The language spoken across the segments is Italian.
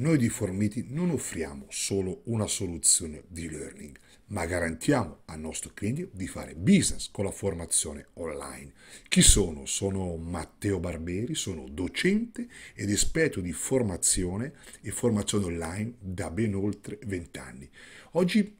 Noi di Formiti non offriamo solo una soluzione di learning, ma garantiamo al nostro cliente di fare business con la formazione online. Chi sono? Sono Matteo Barberi, sono docente ed esperto di formazione e formazione online da ben oltre 20 anni. Oggi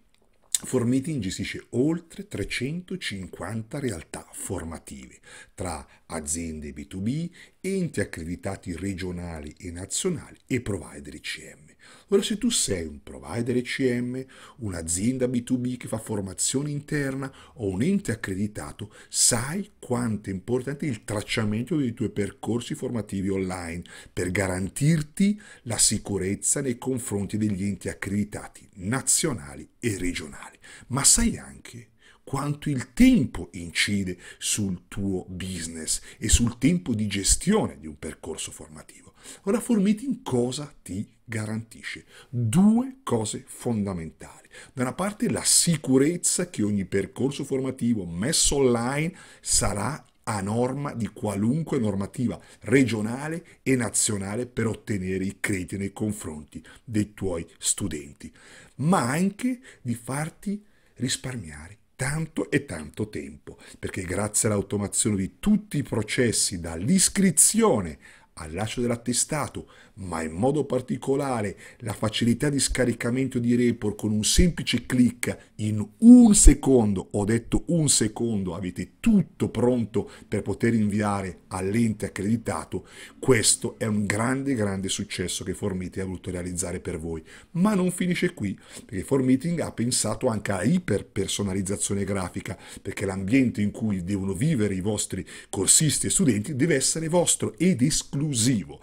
Formitin gestisce oltre 350 realtà formative tra aziende B2B, enti accreditati regionali e nazionali e provider ICM. Ora se tu sei un provider ECM, un'azienda B2B che fa formazione interna o un ente accreditato, sai quanto è importante il tracciamento dei tuoi percorsi formativi online per garantirti la sicurezza nei confronti degli enti accreditati nazionali e regionali. Ma sai anche quanto il tempo incide sul tuo business e sul tempo di gestione di un percorso formativo. Ora Full cosa ti garantisce? Due cose fondamentali. Da una parte la sicurezza che ogni percorso formativo messo online sarà a norma di qualunque normativa regionale e nazionale per ottenere i crediti nei confronti dei tuoi studenti, ma anche di farti risparmiare tanto e tanto tempo, perché grazie all'automazione di tutti i processi dall'iscrizione al lascio dell'attestato, ma in modo particolare la facilità di scaricamento di report con un semplice clic in un secondo, ho detto un secondo, avete tutto pronto per poter inviare all'ente accreditato, questo è un grande grande successo che Formiting ha voluto realizzare per voi. Ma non finisce qui, perché Formiting ha pensato anche a iperpersonalizzazione grafica, perché l'ambiente in cui devono vivere i vostri corsisti e studenti deve essere vostro ed esclusivo inclusivo,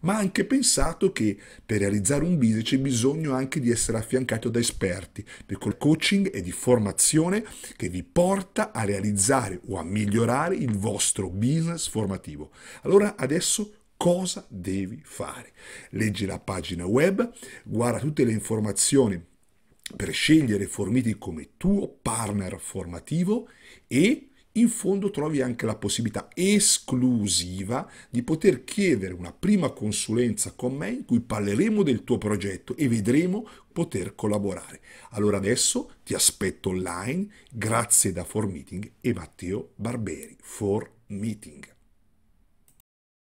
ma anche pensato che per realizzare un business c'è bisogno anche di essere affiancato da esperti, per perché coaching e di formazione che vi porta a realizzare o a migliorare il vostro business formativo. Allora adesso cosa devi fare? Leggi la pagina web, guarda tutte le informazioni per scegliere Formiti come tuo partner formativo e in fondo trovi anche la possibilità esclusiva di poter chiedere una prima consulenza con me in cui parleremo del tuo progetto e vedremo poter collaborare. Allora adesso ti aspetto online, grazie da For Meeting e Matteo Barberi, For Meeting.